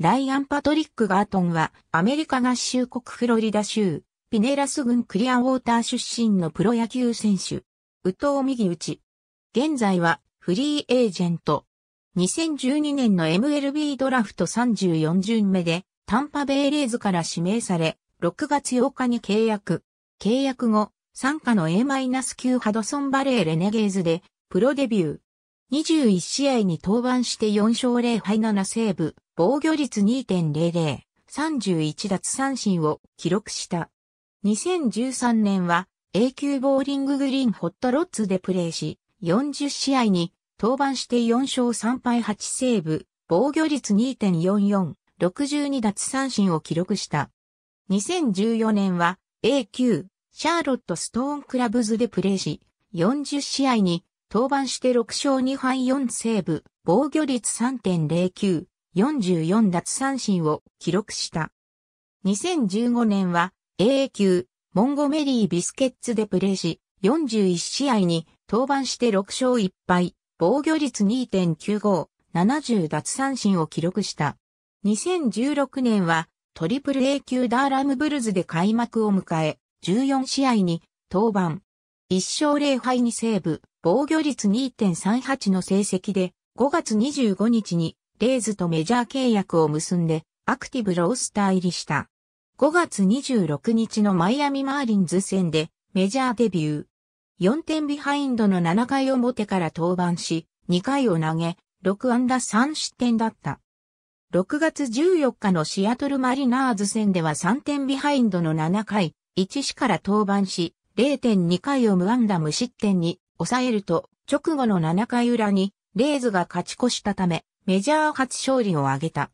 ライアン・パトリック・ガートンは、アメリカ合衆国フロリダ州、ピネラス郡クリアウォーター出身のプロ野球選手。宇藤右打ち。現在は、フリーエージェント。2012年の MLB ドラフト34巡目で、タンパベイレーズから指名され、6月8日に契約。契約後、参加の A- 9ハドソンバレーレネゲーズで、プロデビュー。21試合に登板して4勝0敗7セーブ、防御率2.00、31奪三振を記録した。2013年は A 級ボーリンググリーンホットロッツでプレーし、40試合に登板して4勝3敗8セーブ、防御率2.44、62奪三振を記録した。2014年は A 級シャーロットストーンクラブズでプレーし、40試合に登板して6勝2敗4セーブ、防御率3.09、44奪三振を記録した。2015年は AA 級、モンゴメリー・ビスケッツでプレーし、41試合に登板して6勝1敗、防御率2.95、70奪三振を記録した。2016年はトリプル A 級ダーラムブルズで開幕を迎え、14試合に登板、1勝0敗2セーブ、防御率2.38の成績で、5月25日にレイズとメジャー契約を結んで、アクティブロースター入りした。5月26日のマイアミマーリンズ戦で、メジャーデビュー。4点ビハインドの7回表から登板し、2回を投げ、6安打3失点だった。6月14日のシアトルマリナーズ戦では3点ビハインドの7回、1死から登板し、0.2回を無安打無失点に抑えると、直後の7回裏に、レイズが勝ち越したため、メジャー初勝利を挙げた。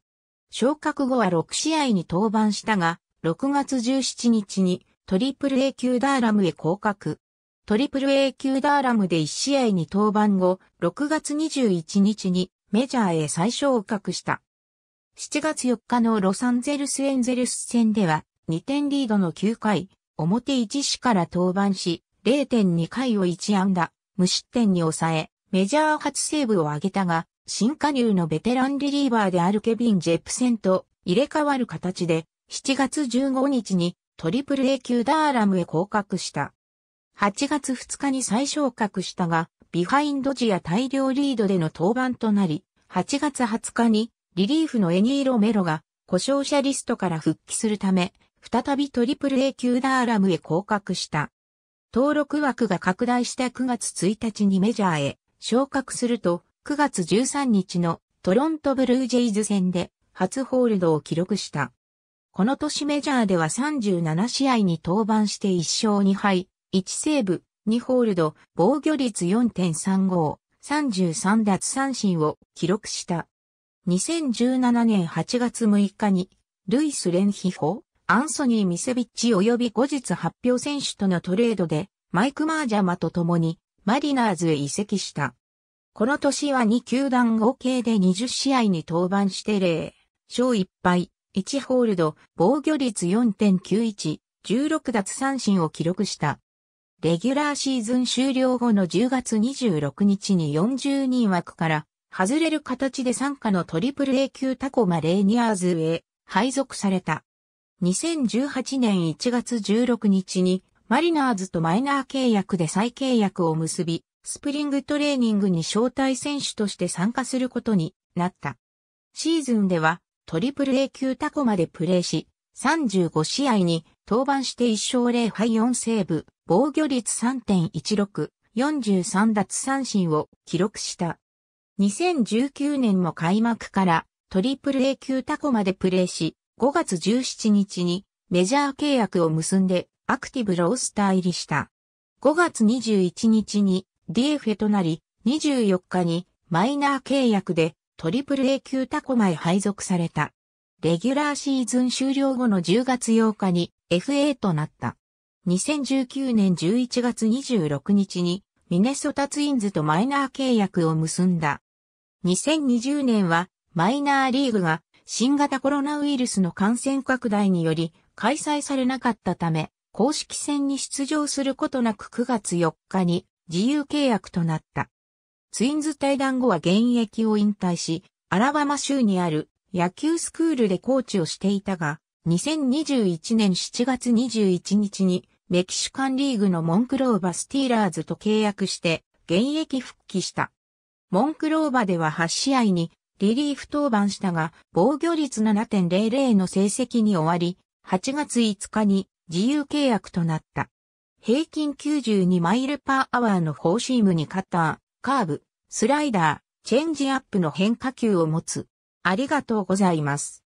昇格後は6試合に登板したが、6月17日にトリプル A 級ダーラムへ降格。トリプル A 級ダーラムで1試合に登板後、6月21日にメジャーへ再昇格した。7月4日のロサンゼルスエンゼルス戦では、2点リードの9回、表一死から登板し、0.2回を1安打、無失点に抑え、メジャー初セーブを挙げたが、新加入のベテランリリーバーであるケビン・ジェプセンと入れ替わる形で、7月15日にトリプル A 級ダーラムへ降格した。8月2日に再昇格したが、ビハインド時や大量リードでの登板となり、8月20日にリリーフのエニー・ロメロが故障者リストから復帰するため、再びトリプル A 級ダーラムへ降格した。登録枠が拡大した9月1日にメジャーへ昇格すると、9月13日のトロントブルージェイズ戦で初ホールドを記録した。この年メジャーでは37試合に登板して1勝2敗、1セーブ、2ホールド、防御率4.35、33奪三振を記録した。2017年8月6日に、ルイス・レンヒホアンソニー・ミセビッチ及び後日発表選手とのトレードで、マイク・マージャマと共に、マリナーズへ移籍した。この年は2球団合計で20試合に登板して0勝1敗、1ホールド、防御率4.91、16奪三振を記録した。レギュラーシーズン終了後の10月26日に40人枠から外れる形で参加のトリプル A 級タコマレーニアーズへ配属された。2018年1月16日にマリナーズとマイナー契約で再契約を結び、スプリングトレーニングに招待選手として参加することになった。シーズンではトリプル A 級タコまでプレーし、35試合に登板して1勝0敗4セーブ、防御率3.16、43奪三振を記録した。2019年も開幕からトリプル A 級タコまでプレーし、5月17日にメジャー契約を結んでアクティブロースター入りした。5月21日に DFA となり、24日にマイナー契約でトリプル A 級タコマへ配属された。レギュラーシーズン終了後の10月8日に FA となった。2019年11月26日にミネソタツインズとマイナー契約を結んだ。2020年はマイナーリーグが新型コロナウイルスの感染拡大により開催されなかったため、公式戦に出場することなく9月4日に自由契約となった。ツインズ対談後は現役を引退し、アラバマ州にある野球スクールでコーチをしていたが、2021年7月21日にメキシカンリーグのモンクローバスティーラーズと契約して現役復帰した。モンクローバでは8試合にリリーフ登板したが、防御率7.00の成績に終わり、8月5日に自由契約となった。平均92マイルパーアワーのフォーシームにカッター、カーブ、スライダー、チェンジアップの変化球を持つ。ありがとうございます。